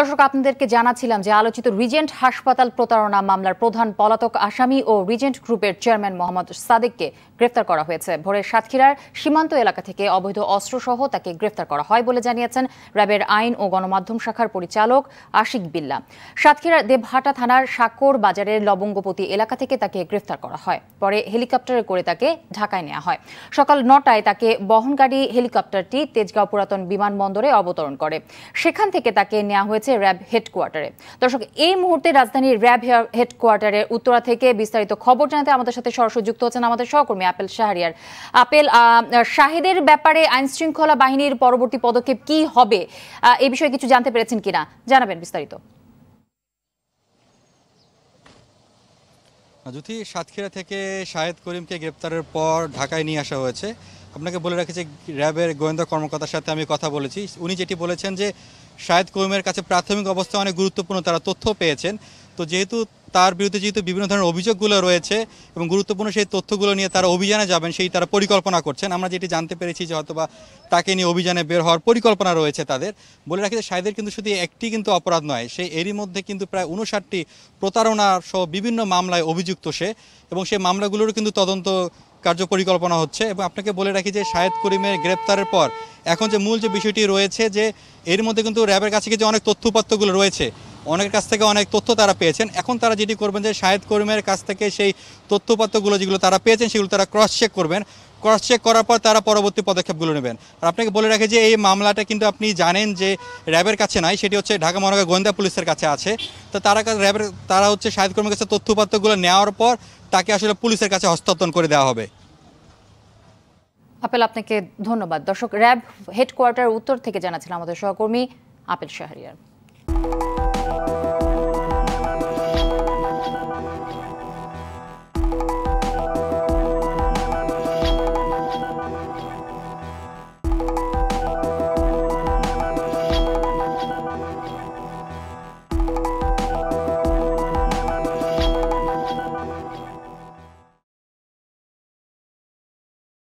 দর্শক আপনাদেরকে জানাছিলাম যে আলোচিত রিজেন্ট হাসপাতাল প্রতারণা মামলার প্রধান পলাতক আসামি ও রিজেন্ট গ্রুপের চেয়ারম্যান মোহাম্মদ সাদেককে গ্রেফতার করা হয়েছে ভোরের সাতক্ষীরার সীমান্ত এলাকা থেকে অবৈধ অস্ত্রসহ তাকে গ্রেফতার করা হয় বলে জানিয়েছেন র্যাবের আইন ও গণমাধ্যম শাখার পরিচালক আশিক বিল্লা সাতক্ষীরার দেবহাটা থানার সাকর বাজারের লবঙ্গপতি এলাকা থেকে তাকে গ্রেফতার করা হয় পরে হেলিকপ্টারে করে তাকে ঢাকায় নেওয়া হয় সকাল নটায় তাকে বহনকারী হেলিকপ্টারটি তেজগাঁও পুরাতন বিমানবন্দরে অবতরণ করে সেখান থেকে তাকে নেওয়া হয়েছে হয়েছে র্যাব হেডকোয়ার্টারে দর্শক এই মুহূর্তে রাজধানীর র্যাব হেডকোয়ার্টারে উত্তরা থেকে বিস্তারিত খবর জানাতে আমাদের সাথে সরাসরি যুক্ত হচ্ছেন আমাদের সহকর্মী আপেল শাহরিয়ার আপেল শাহিদের ব্যাপারে আইন শৃঙ্খলা বাহিনীর পরবর্তী পদক্ষেপ কি হবে এ বিষয়ে কিছু জানতে পেরেছেন কিনা জানাবেন বিস্তারিত যদি সাতক্ষীরা থেকে শাহেদ করিমকে গ্রেপ্তারের পর ঢাকায় নিয়ে আসা হয়েছে আপনাকে বলে রাখি যে র্যাবের গোয়েন্দা কর্মকর্তার সাথে আমি কথা বলেছি উনি যেটি বলেছেন যে শাহেদ করিমের কাছে প্রাথমিক অবস্থায় অনেক গুরুত্বপূর্ণ তারা তথ্য পেয়েছেন তো যেহেতু তার বিরুদ্ধে যেহেতু বিভিন্ন ধরনের অভিযোগগুলো রয়েছে এবং গুরুত্বপূর্ণ সেই তথ্যগুলো নিয়ে তারা অভিযানে যাবেন সেই তারা পরিকল্পনা করছেন আমরা যেটি জানতে পেরেছি যে হয়তোবা তাকে নিয়ে অভিযানে বের হওয়ার পরিকল্পনা রয়েছে তাদের বলে রাখি যে শাহেদের কিন্তু শুধু একটি কিন্তু অপরাধ নয় সে এরই মধ্যে কিন্তু প্রায় উনষাটটি প্রতারণা সহ বিভিন্ন মামলায় অভিযুক্ত সে এবং সেই মামলাগুলোরও কিন্তু তদন্ত কার্যপরিকল্পনা হচ্ছে এবং আপনাকে বলে রাখি যে শাহেদ করিমের গ্রেপ্তারের পর এখন যে মূল যে বিষয়টি রয়েছে যে এর মধ্যে কিন্তু র্যাবের কাছে যে অনেক তথ্য রয়েছে অনেকের কাছ থেকে অনেক তথ্য তারা পেয়েছেন এখন তারা যেটি করবেন যে শাহেদ করিমের কাছ থেকে সেই তথ্য যেগুলো তারা পেয়েছেন সেগুলো তারা ক্রস চেক করবেন ক্রস চেক করার পর তারা পরবর্তী পদক্ষেপগুলো নেবেন আর আপনাকে বলে রাখে যে এই মামলাটা কিন্তু আপনি জানেন যে র্যাবের কাছে নাই সেটি হচ্ছে ঢাকা মহানগর গোয়েন্দা পুলিশের কাছে আছে তো তারা র্যাবের তারা হচ্ছে শাহিদ কর্মীর কাছে তথ্যপাত্রগুলো নেওয়ার পর তাকে আসলে পুলিশের কাছে হস্তান্তর করে দেওয়া হবে আপেল আপনাকে ধন্যবাদ দর্শক র্যাব হেডকোয়ার্টার উত্তর থেকে জানাছিলাম আমাদের সহকর্মী আপেল শাহরিয়ার